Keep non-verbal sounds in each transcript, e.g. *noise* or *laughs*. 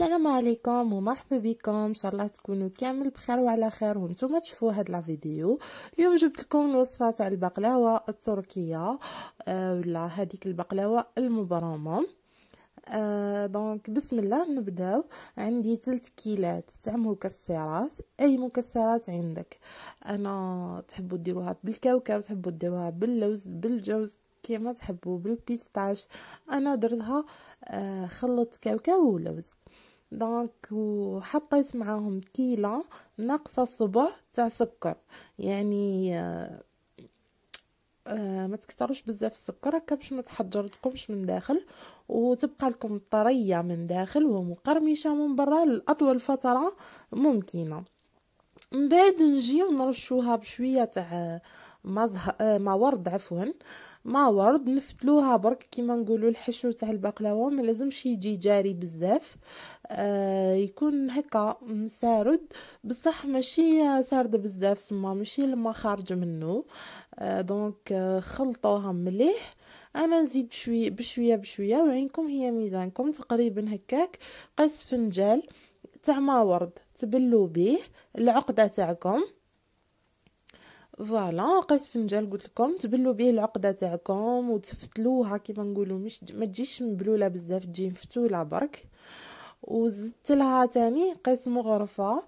السلام عليكم ومرحبا بكم ان شاء الله تكونوا كامل بخير وعلى خير وانتم تشوفوا هاد لا فيديو اليوم جبت لكم الوصفه تاع البقلاوه التركيه آه ولا هذيك البقلاوه المبرمه آه دونك بسم الله نبداو عندي 3 كيلات تاع مكسرات اي مكسرات عندك انا تحبوا ديروها بالكاوكاو تحبوا ديروها باللوز بالجوز كيما تحبوا بالبيستاش انا درتها آه خلط كاوكاو ولوز دونك وحطيت معاهم كيلة ناقصة صبع تاع سكر يعني آه، آه، ما تكتروش بزاف السكر هكا باش ما تحجر من داخل وتبقى لكم طريه من داخل ومقرمشه من برا لاطول فتره ممكنه من بعد نجي ونرشوها بشويه تاع ما آه، ورد عفوا مع ورد نفتلوها برك كيما نقولوا الحشو تاع البقلاوه ما لازمش يجي جاري بزاف آه يكون هكا مسارد بصح ماشي سارد بزاف ثم ماشي لما خارج منه آه دونك آه خلطوها مليح انا نزيد شوي بشويه بشويه وعينكم هي ميزانكم تقريبا هكاك قص فنجال تاع ما ورد تبلو بيه العقده تاعكم فوالا لقيت فنجان قلت لكم تبلوا به العقده تاعكم وتفتلوها كيما نقولوا مش ما تجيش مبلوله بزاف تجي مفتوله برك وزدت لها تاني قسم غرفة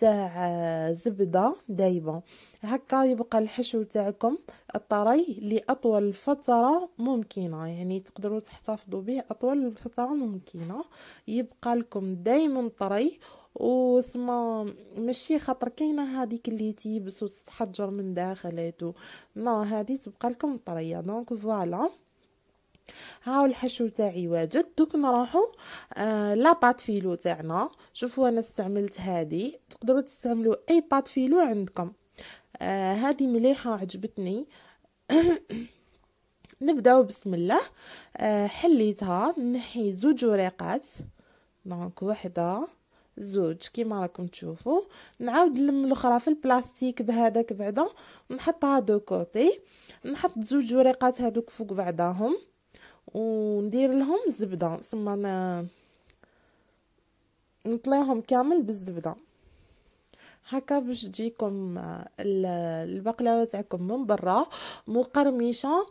تاع آه، زبدة دايبة هكا يبقى الحشو تاعكم الطري لأطول فترة ممكنة يعني تقدروا تحتفظوا به أطول فترة ممكنة يبقى لكم دايما طري وسما ماشي خاطر كاينه هذيك اللي تيبس وتتحجر من داخل هادو لا هذه تبقى لكم طريه دونك فوالا هاو الحشو تاعي واجد دوك نروحو آه لا بات فيلو تاعنا شوفوا انا استعملت هذه تقدروا تستعملوا اي بات فيلو عندكم آه مليحه عجبتني *coughs* نبداو بسم الله آه حليتها نحي زوج وريقات دونك وحده زوج كيما راكم تشوفوا نعاود نلم الاخرى في البلاستيك بهذاك بعدا نحطها دو كوتي نحط زوج وريقات هذوك فوق بعضاهم وندير لهم الزبده ثم ما نطليهم كامل بالزبده هكا باش تجيكم البقلاوه تاعكم من برا مقرمشه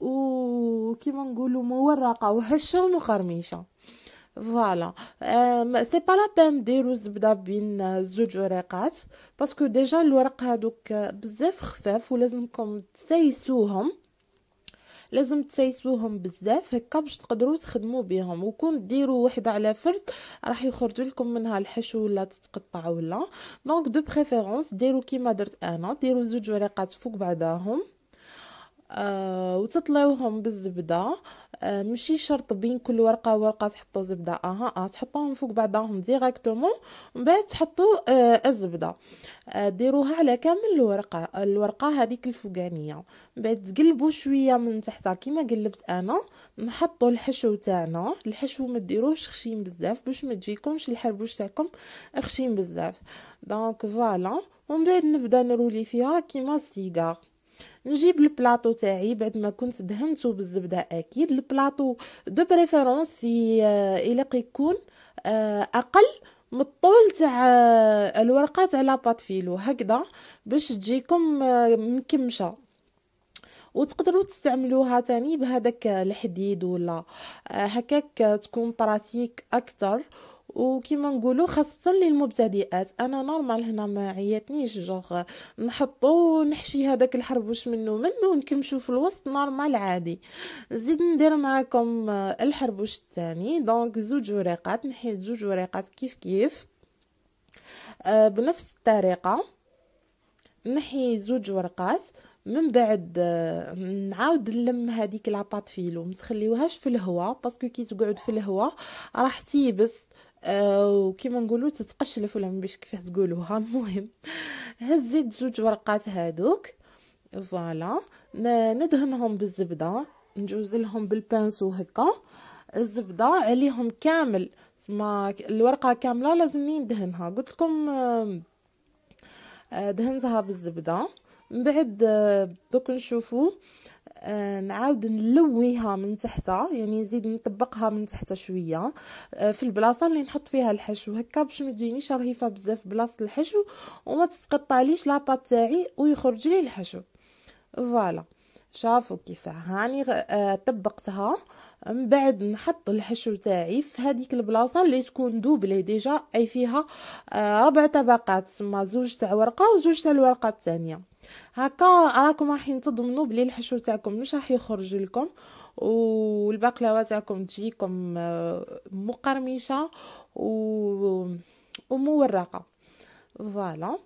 وكيما نقولوا مورقه وهشه ومقرمشه فوالا سي با لا بين ديروا الزبده بين زوج ورقات باسكو ديجا الورق هذوك بزاف خفاف ولازمكم تسيسوهم لازم تسيسوهم بزاف هكا باش تقدروا تخدموا بهم وكون ديروا وحده على فرد راح يخرجوا لكم منها الحشو ولا تتقطع ولا دونك دو بريفيرونس ديروا كيما درت انا ديروا زوج ورقات فوق بعضاهم آه، وتطلعوهم بالزبده آه، مشي شرط بين كل ورقه ورقة تحطوا زبده اها آه تحطوهم فوق بعضهم ديريكتومون من بعد تحطوا آه الزبده آه، ديروها على كامل الورقه الورقه هذيك الفوقانيه من بعد تقلبوا شويه من تحتها كيما قلبت انا نحطوا الحشو تاعنا الحشو ما ديروهش خشين بزاف باش ما تجيكمش الحربوش تاعكم خشين بزاف دونك فوالا ومن بعد نبدا نرولي فيها كيما السيجار نجيب البلاطو تاعي بعد ما كنت دهنته بالزبده اكيد البلاطو دو بريفيرونس يليق آه، يكون آه، اقل من الطول تاع آه، الورقه تاع لاباط فيلو هكذا باش تجيكم مكمشه وتقدروا تستعملوها تاني بهذاك الحديد ولا هكاك تكون براتيك اكثر وكيما نقولوا خاصه للمبتدئات انا نورمال هنا ما عياتنيش جوغ نحطو نحشي هذاك الحربوش منه منه نكمشو في الوسط نورمال عادي نزيد ندير معاكم الحربوش الثاني دونك زوج وريقات نحيد زوج وريقات كيف كيف آه، بنفس الطريقه نحي زوج ورقات من بعد آه، نعاود نلم هذيك لاباط فيلو ما تخليوهاش في الهواء باسكو كي تقعد في الهواء راح تيبس آه، وكيما نقولوا تتقشلف ولا مبيش بيش كيفاه تقولوها *laughs* المهم هزيت زوج ورقات هادوك فوالا ندهنهم بالزبده نجوز لهم بالبانسو هكا الزبده عليهم كامل ما الورقه كامله لازمني ندهنها قلت لكم آه، آه، دهنتها بالزبده من بعد آه، دوك نشوفو آه، نعاود نلويها من تحتها يعني نزيد نطبقها من تحتها شويه آه، في البلاصه اللي نحط فيها الحشو هكا باش ما تجينيش رهيفه بزاف بلاصه الحشو وما تسقطاليش لاباط تاعي ويخرج لي الحشو فوالا شافوا كيف هاني طبقتها من بعد نحط الحشو تاعي في هذيك البلاصه اللي تكون دوبلي ديجا اي فيها آه، ربع طبقات ثم زوج تاع ورقه وزوج تاع الورقه الثانيه هكا راكم راحين تضمنوا بلي الحشو تاعكم مش راح يخرج لكم والبقلاوه تاعكم تجيكم آه، مقرمشه و ومورقه فوالا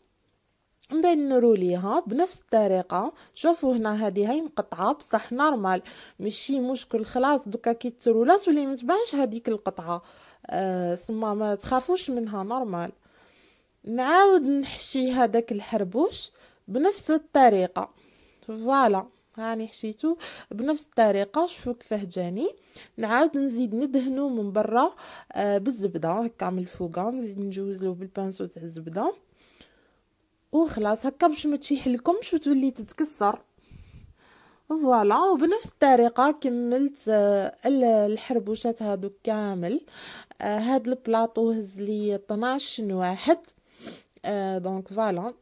من بعد نروليها بنفس الطريقة شوفوا هنا هذه هاي مقطعة بصح نورمال ماشي مشكل خلاص دوكا كي لا سولي متبانش هاديك القطعة آه سما ما تخافوش منها نورمال نعاود نحشي هذاك الحربوش بنفس الطريقة فوالا هاني حشيتو بنفس الطريقه شوفوا كيفاه جاني نعاود نزيد ندهنو من برا آه بالزبده هكا من الفوق نزيد نجوزلو بالبانسو تاع الزبده وخلاص هكا باش ما تشيحلكمش وتولي تتكسر فوالا وبنفس الطريقه كملت آه، الحربوشات هادو كامل آه، هاد البلاطو هز لي 12 واحد دونك آه، فوالا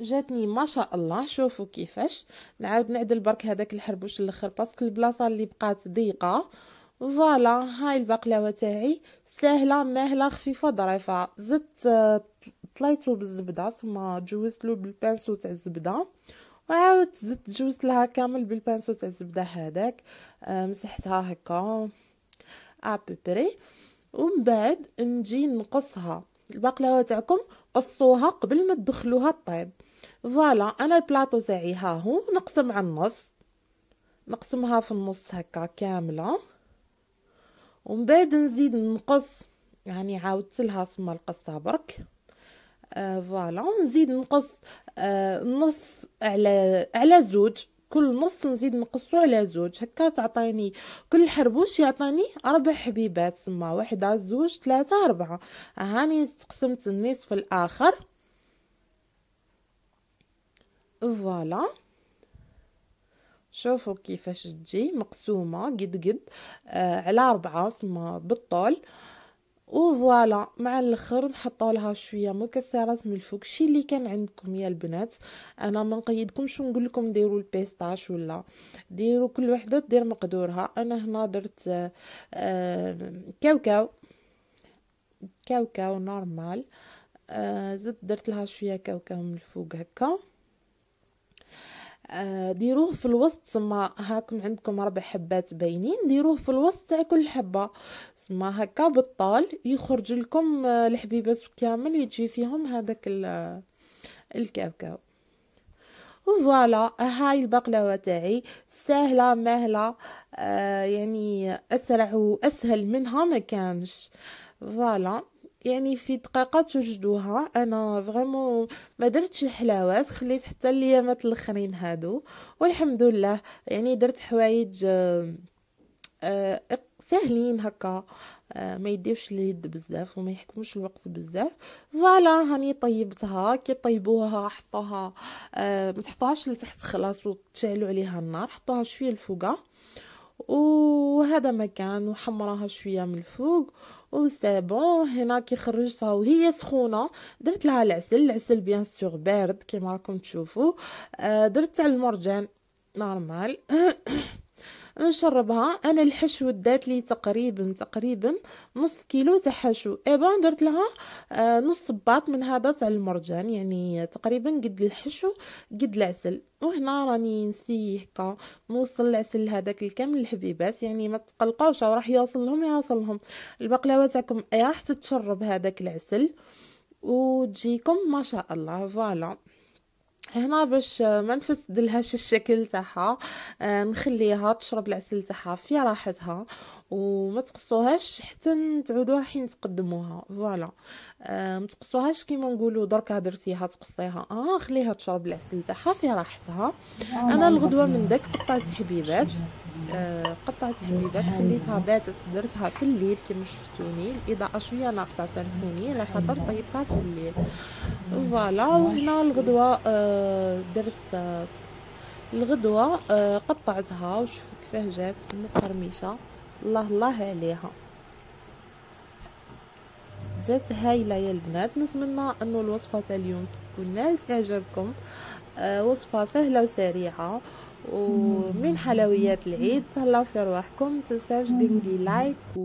جاتني ما شاء الله شوفوا كيفاش نعاود نعدل برك هذاك الحربوش الاخر باسكو البلاصه اللي بقات ضيقه فوالا هاي البقلاوه تاعي سهله ماهله خفيفه ظريفه زدت طليتو بالزبده ثم جوزت له بالبانسو تاع الزبده وعاودت زدت جوزت لها كامل بالبانسو تاع الزبده هذاك آه، مسحتها هكا ابوبري ومن بعد نجي نقصها البقلاوه تاعكم قصوها قبل ما تدخلوها الطيب فوالا انا البلاطو تاعي ها هو نقسم على النص نقسمها في النص هكا كامله ومن بعد نزيد نقص يعني عاودت لها سما القصه برك آه، فوالا نزيد نقص آه، نص على على زوج كل نص نزيد نقصو على زوج هكا تعطيني كل حربوش يعطيني اربع حبيبات تما واحدة زوج ثلاثة اربعة هاني قسمت النصف الاخر فوالا شوفوا كيفاش تجي مقسومة قد قد آه على اربعة تما بالطول آه وفوالا مع الاخر نحطوا لها شويه مكسرات من الفوق شي اللي كان عندكم يا البنات انا ما نقيدكمش ونقول لكم ديروا البيستاش ولا ديروا كل وحده دير مقدورها انا هنا درت آه، كاوكاو كاوكاو نورمال آه، زدت درت لها شويه كاوكاو من الفوق هكا آه، ديروه في الوسط ما هاكم عندكم ربع حبات باينين ديروه في الوسط تاع كل حبه ما هكا بطال يخرج لكم آه، الحبيبات كامل يجي فيهم هذاك آه، الكاوكاو فوالا هاي البقلاوه تاعي سهله مهله آه يعني اسرع واسهل منها ما كانش فوالا يعني في دقيقه توجدوها انا فريمون ما درتش الحلاوات خليت حتى ليامات الاخرين هادو والحمد لله يعني درت حوايج آه آه ساهلين هكا آه، ما يديوش اليد بزاف وما يحكموش الوقت بزاف فوالا هاني طيبتها كي طيبوها حطوها آه، ما تحطوهاش لتحت خلاص وتشعلوا عليها النار حطوها شويه الفوق وهذا مكان وحمراها شويه من الفوق وسابون هنا كي خرجتها وهي سخونه درت لها العسل العسل بيان سور بارد كيما راكم تشوفوا آه، درت على المرجان نورمال *coughs* نشربها انا الحشو دات لي تقريبا تقريبا نص كيلو تاع حشو ايبا درت لها آه، نص باط من هذا تاع المرجان يعني تقريبا قد الحشو قد العسل وهنا راني نسيه هكا نوصل العسل هذاك الكامل الحبيبات يعني ما تقلقوش راح يوصل لهم يوصل لهم البقلاوه تاعكم راح تتشرب هذاك العسل وتجيكم ما شاء الله فوالا هنا باش آه، ما نفسدلهاش الشكل تاعها آه، نخليها تشرب العسل تاعها في راحتها وما تقصوهاش حتى تعودوها حين تقدموها فوالا آه ما تقصوهاش كيما نقولوا درك درتيها تقصيها اه خليها تشرب العسل تاعها في راحتها انا الغدوه من داك قطعت حبيبات آه، قطعت حبيبات خليتها باتت درتها في الليل كيما شفتوني الاضاءه شويه ناقصه سامحوني على خاطر طيبتها في الليل فوالا وهنا الغدوه آه، درت آه، الغدوه قطعتها وشوف كيفاه جات مقرمشه الله الله عليها جات هايله يا البنات نتمنى ان الوصفه تاع اليوم تكون نالت اعجابكم آه وصفه سهله وسريعه ومن حلويات العيد تهلاو في رواحكم متنساوش ديروا لي لايك و...